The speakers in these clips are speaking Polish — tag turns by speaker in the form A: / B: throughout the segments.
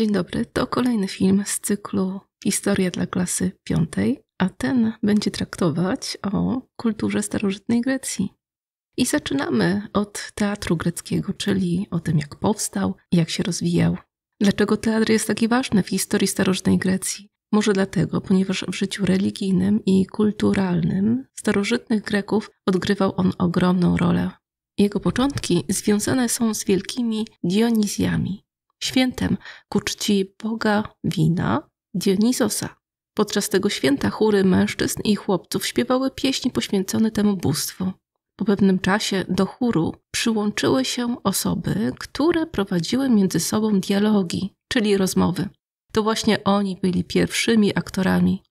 A: Dzień dobry, to kolejny film z cyklu Historia dla klasy piątej, a ten będzie traktować o kulturze starożytnej Grecji. I zaczynamy od teatru greckiego, czyli o tym, jak powstał, jak się rozwijał. Dlaczego teatr jest taki ważny w historii starożytnej Grecji? Może dlatego, ponieważ w życiu religijnym i kulturalnym starożytnych Greków odgrywał on ogromną rolę. Jego początki związane są z wielkimi Dionizjami, świętem ku czci Boga wina Dionizosa. Podczas tego święta chóry mężczyzn i chłopców śpiewały pieśni poświęcone temu bóstwu. Po pewnym czasie do chóru przyłączyły się osoby, które prowadziły między sobą dialogi, czyli rozmowy. To właśnie oni byli pierwszymi aktorami.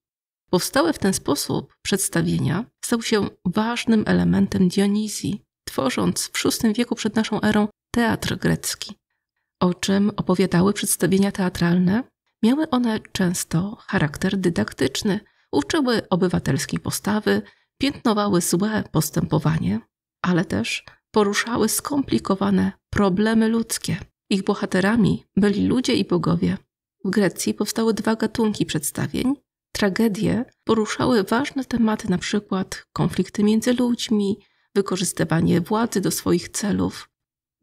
A: Powstałe w ten sposób przedstawienia stał się ważnym elementem Dionizji, tworząc w VI wieku przed naszą erą teatr grecki o czym opowiadały przedstawienia teatralne, miały one często charakter dydaktyczny, uczyły obywatelskiej postawy, piętnowały złe postępowanie, ale też poruszały skomplikowane problemy ludzkie. Ich bohaterami byli ludzie i bogowie. W Grecji powstały dwa gatunki przedstawień. Tragedie poruszały ważne tematy, np. konflikty między ludźmi, wykorzystywanie władzy do swoich celów,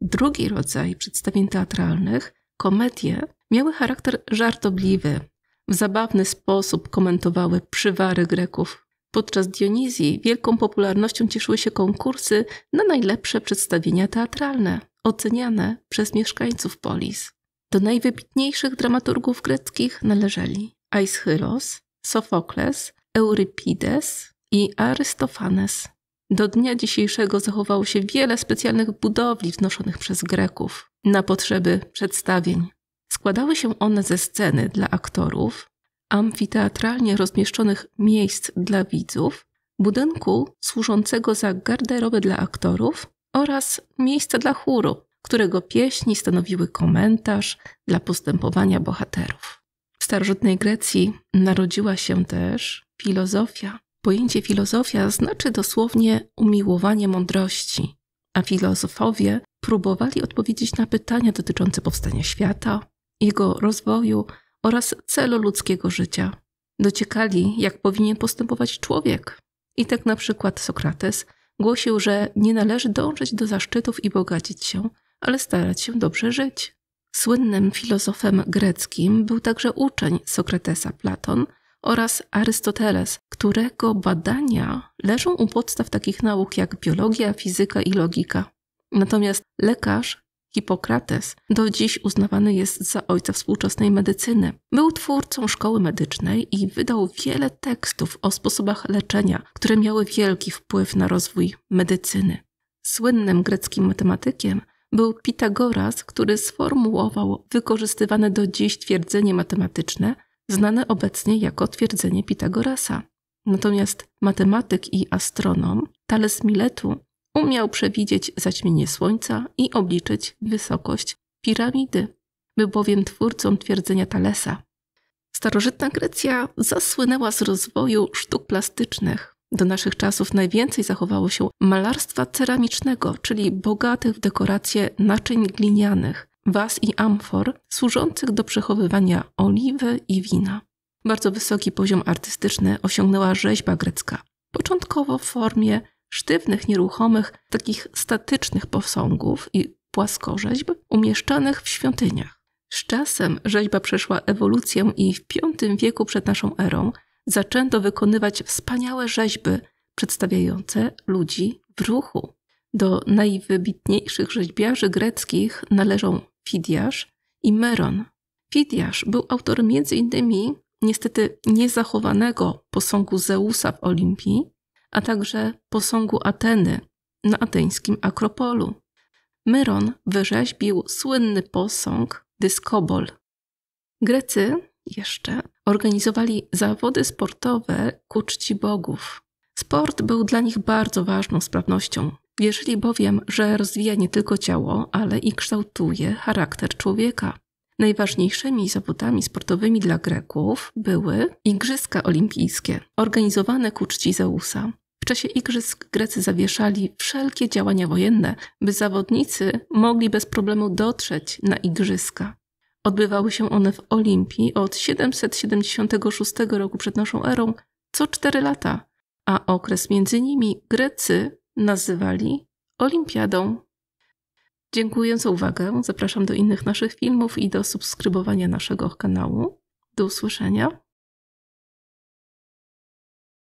A: Drugi rodzaj przedstawień teatralnych, komedie, miały charakter żartobliwy. W zabawny sposób komentowały przywary Greków. Podczas Dionizji wielką popularnością cieszyły się konkursy na najlepsze przedstawienia teatralne, oceniane przez mieszkańców polis. Do najwybitniejszych dramaturgów greckich należeli Aischylos, Sofokles, Eurypides i Arystofanes. Do dnia dzisiejszego zachowało się wiele specjalnych budowli wznoszonych przez Greków na potrzeby przedstawień. Składały się one ze sceny dla aktorów, amfiteatralnie rozmieszczonych miejsc dla widzów, budynku służącego za garderobę dla aktorów oraz miejsca dla chóru, którego pieśni stanowiły komentarz dla postępowania bohaterów. W starożytnej Grecji narodziła się też filozofia, Pojęcie filozofia znaczy dosłownie umiłowanie mądrości, a filozofowie próbowali odpowiedzieć na pytania dotyczące powstania świata, jego rozwoju oraz celu ludzkiego życia. Dociekali, jak powinien postępować człowiek. I tak na przykład Sokrates głosił, że nie należy dążyć do zaszczytów i bogacić się, ale starać się dobrze żyć. Słynnym filozofem greckim był także uczeń Sokratesa Platon oraz Arystoteles, którego badania leżą u podstaw takich nauk jak biologia, fizyka i logika. Natomiast lekarz Hipokrates do dziś uznawany jest za ojca współczesnej medycyny. Był twórcą szkoły medycznej i wydał wiele tekstów o sposobach leczenia, które miały wielki wpływ na rozwój medycyny. Słynnym greckim matematykiem był Pitagoras, który sformułował wykorzystywane do dziś twierdzenie matematyczne, znane obecnie jako twierdzenie Pitagorasa. Natomiast matematyk i astronom Thales Miletu umiał przewidzieć zaćmienie Słońca i obliczyć wysokość piramidy. Był bowiem twórcą twierdzenia Thalesa. Starożytna Grecja zasłynęła z rozwoju sztuk plastycznych. Do naszych czasów najwięcej zachowało się malarstwa ceramicznego, czyli bogatych w dekoracje naczyń glinianych, waz i amfor służących do przechowywania oliwy i wina. Bardzo wysoki poziom artystyczny osiągnęła rzeźba grecka. Początkowo w formie sztywnych, nieruchomych, takich statycznych posągów i płaskorzeźb umieszczanych w świątyniach. Z czasem rzeźba przeszła ewolucję i w V wieku przed naszą erą zaczęto wykonywać wspaniałe rzeźby przedstawiające ludzi w ruchu. Do najwybitniejszych rzeźbiarzy greckich należą Fidiasz i Meron. Fidiasz był autorem m.in niestety niezachowanego posągu Zeusa w Olimpii, a także posągu Ateny na ateńskim Akropolu. Myron wyrzeźbił słynny posąg Dyskobol. Grecy jeszcze organizowali zawody sportowe ku czci bogów. Sport był dla nich bardzo ważną sprawnością. Wierzyli bowiem, że rozwija nie tylko ciało, ale i kształtuje charakter człowieka. Najważniejszymi zawodami sportowymi dla Greków były Igrzyska Olimpijskie, organizowane ku czci Zeusa. W czasie igrzysk Grecy zawieszali wszelkie działania wojenne, by zawodnicy mogli bez problemu dotrzeć na igrzyska. Odbywały się one w Olimpii od 776 roku przed naszą erą co 4 lata, a okres między nimi Grecy nazywali Olimpiadą Dziękuję za uwagę. Zapraszam do innych naszych filmów i do subskrybowania naszego kanału. Do usłyszenia.